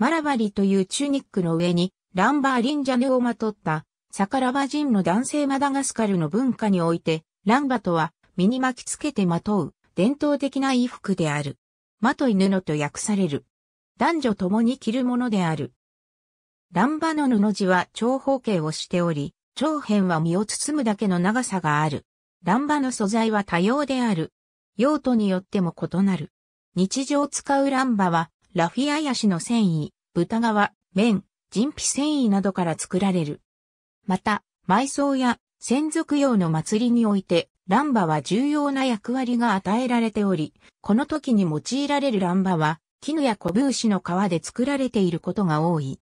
マラバリというチュニックの上に、ランバーリンジャネをまとった、サカラバ人の男性マダガスカルの文化において、ランバとは、身に巻きつけてまとう、伝統的な衣服である。まとい布と訳される。男女共に着るものである。ランバの布地は長方形をしており、長辺は身を包むだけの長さがある。ランバの素材は多様である。用途によっても異なる。日常使うランバはラフィアヤシの繊維、豚皮、綿、人皮繊維などから作られる。また、埋葬や先供用の祭りにおいて、ランバは重要な役割が与えられており、この時に用いられるランバは、絹や小ブーの皮で作られていることが多い。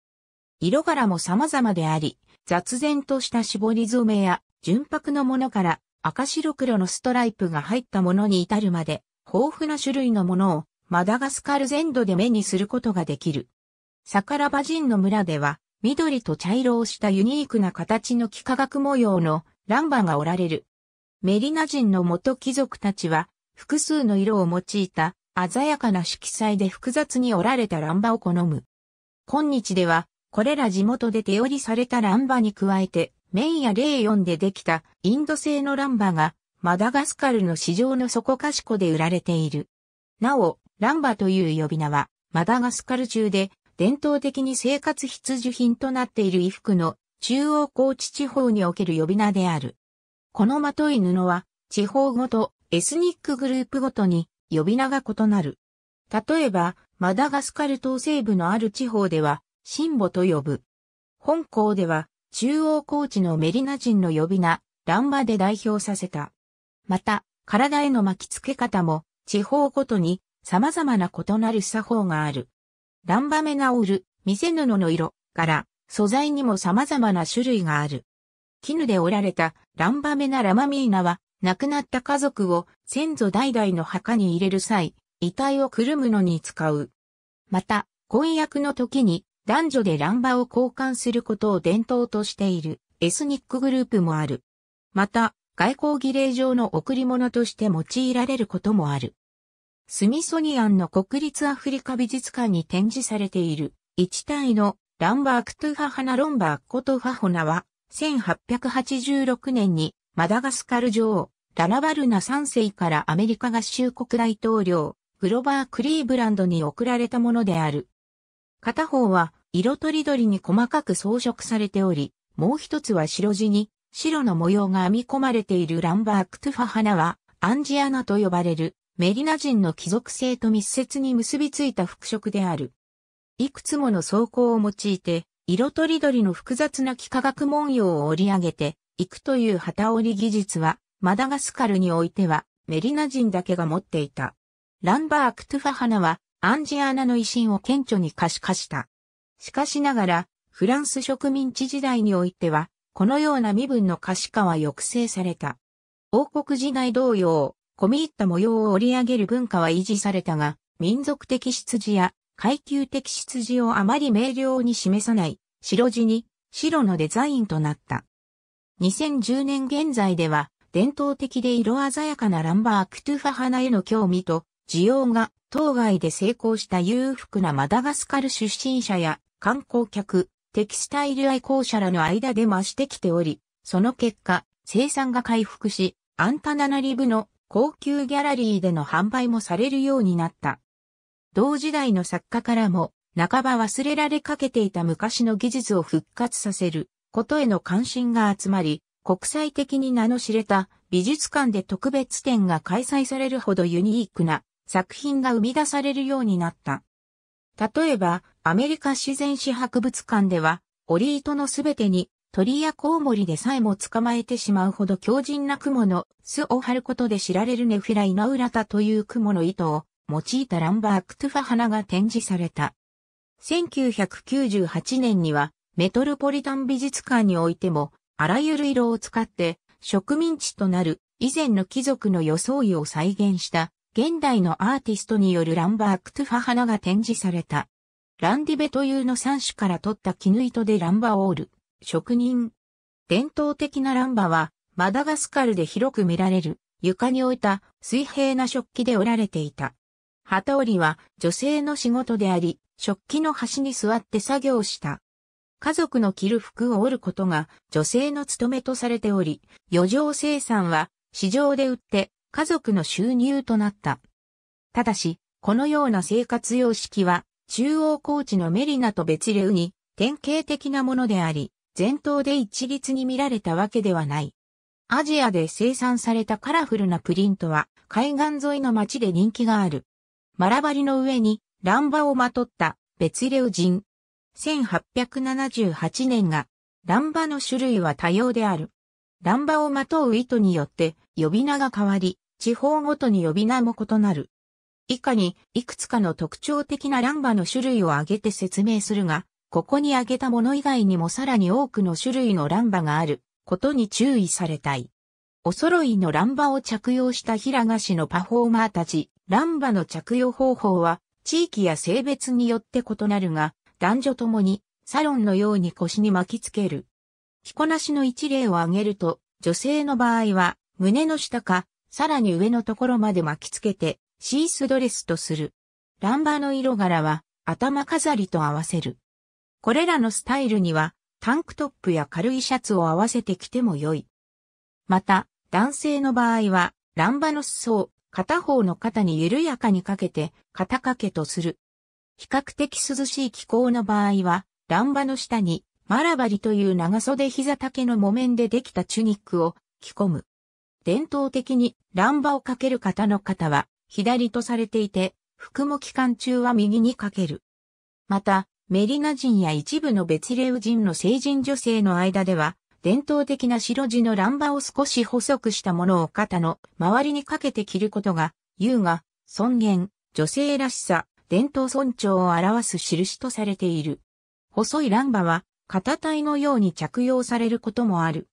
色柄も様々であり、雑然とした絞り染めや純白のものから赤白黒のストライプが入ったものに至るまで、豊富な種類のものをマダガスカル全土で目にすることができる。サカラバ人の村では、緑と茶色をしたユニークな形の幾何学模様のランバがおられる。メリナ人の元貴族たちは、複数の色を用いた鮮やかな色彩で複雑に折られたランバを好む。今日では、これら地元で手織りされたランバに加えて、綿やレーヨンでできたインド製のランバが、マダガスカルの市場の底かしこで売られている。なお、ランバという呼び名は、マダガスカル中で、伝統的に生活必需品となっている衣服の中央高地地方における呼び名である。このまとい布は、地方ごと、エスニックグループごとに呼び名が異なる。例えば、マダガスカル東西部のある地方では、シンボと呼ぶ。本校では、中央高地のメリナ人の呼び名、ランバで代表させた。また、体への巻き付け方も、地方ごとに様々な異なる作法がある。ランバメナオル、見せ布の色、柄、素材にも様々な種類がある。絹で織られたランバメナラマミーナは、亡くなった家族を先祖代々の墓に入れる際、遺体をくるむのに使う。また、婚約の時に男女で乱馬を交換することを伝統としているエスニックグループもある。また、外交儀礼上の贈り物として用いられることもある。スミソニアンの国立アフリカ美術館に展示されている、一体のランバークトゥファハナロンバーコトファホナは、1886年にマダガスカル女王、ララバルナ3世からアメリカ合衆国大統領、グロバー・クリーブランドに贈られたものである。片方は色とりどりに細かく装飾されており、もう一つは白地に白の模様が編み込まれているランバークトゥファハナはアンジアナと呼ばれるメリナ人の貴族性と密接に結びついた服飾である。いくつもの装甲を用いて、色とりどりの複雑な幾何学文様を織り上げていくという旗織り技術は、マダガスカルにおいては、メリナ人だけが持っていた。ランバー・クトゥファハナは、アンジアーナの威信を顕著に可視化した。しかしながら、フランス植民地時代においては、このような身分の可視化は抑制された。王国時代同様、込み入った模様を織り上げる文化は維持されたが、民族的出自や階級的出自をあまり明瞭に示さない白地に白のデザインとなった。2010年現在では伝統的で色鮮やかなランバークトゥファ花への興味と需要が当該で成功した裕福なマダガスカル出身者や観光客、テキスタイル愛好者らの間で増してきており、その結果、生産が回復し、アンタナナリブの高級ギャラリーでの販売もされるようになった。同時代の作家からも、半ば忘れられかけていた昔の技術を復活させることへの関心が集まり、国際的に名の知れた美術館で特別展が開催されるほどユニークな作品が生み出されるようになった。例えば、アメリカ自然史博物館では、オリートのすべてに鳥やコウモリでさえも捕まえてしまうほど強靭な雲の巣を張ることで知られるネフィライナウラタという雲の糸を用いたランバークトゥファ花が展示された。1998年にはメトロポリタン美術館においてもあらゆる色を使って植民地となる以前の貴族の装いを再現した現代のアーティストによるランバークトゥファ花が展示された。ランディベというの3種から取った絹糸でランバオール。職人。伝統的なランバは、マダガスカルで広く見られる、床に置いた水平な食器で織られていた。旗織りは女性の仕事であり、食器の端に座って作業した。家族の着る服を織ることが女性の務めとされており、余剰生産は市場で売って家族の収入となった。ただし、このような生活様式は中央高地のメリナと別流に典型的なものであり、全島で一律に見られたわけではない。アジアで生産されたカラフルなプリントは海岸沿いの街で人気がある。マラバリの上に乱馬をまとった別レウ人。1878年が乱馬の種類は多様である。乱馬をまとう意図によって呼び名が変わり、地方ごとに呼び名も異なる。以下にいくつかの特徴的な乱馬の種類を挙げて説明するが、ここに挙げたもの以外にもさらに多くの種類の乱馬があることに注意されたい。お揃いの乱馬を着用した平賀氏のパフォーマーたち、乱馬の着用方法は地域や性別によって異なるが、男女ともにサロンのように腰に巻きつける。着こなしの一例を挙げると、女性の場合は胸の下か、さらに上のところまで巻きつけて、シースドレスとする。ランバの色柄は頭飾りと合わせる。これらのスタイルには、タンクトップや軽いシャツを合わせて着ても良い。また、男性の場合は、ランバの裾を片方の肩に緩やかにかけて、肩掛けとする。比較的涼しい気候の場合は、ランバの下に、マラバリという長袖膝丈の木綿でできたチュニックを着込む。伝統的にランバをかける方の方は左とされていて、服も期間中は右にかける。また、メリナ人や一部のベツレウ人の成人女性の間では、伝統的な白地の乱馬を少し細くしたものを肩の周りにかけて着ることが、優雅、尊厳、女性らしさ、伝統尊重を表す印とされている。細い乱馬は、肩体のように着用されることもある。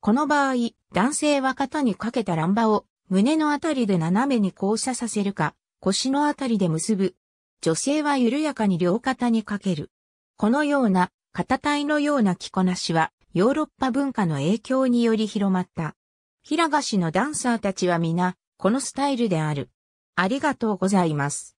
この場合、男性は肩にかけた乱馬を胸のあたりで斜めに交差させるか、腰のあたりで結ぶ女性は緩やかに両肩にかける。このような、肩体のような着こなしは、ヨーロッパ文化の影響により広まった。平賀氏のダンサーたちは皆、このスタイルである。ありがとうございます。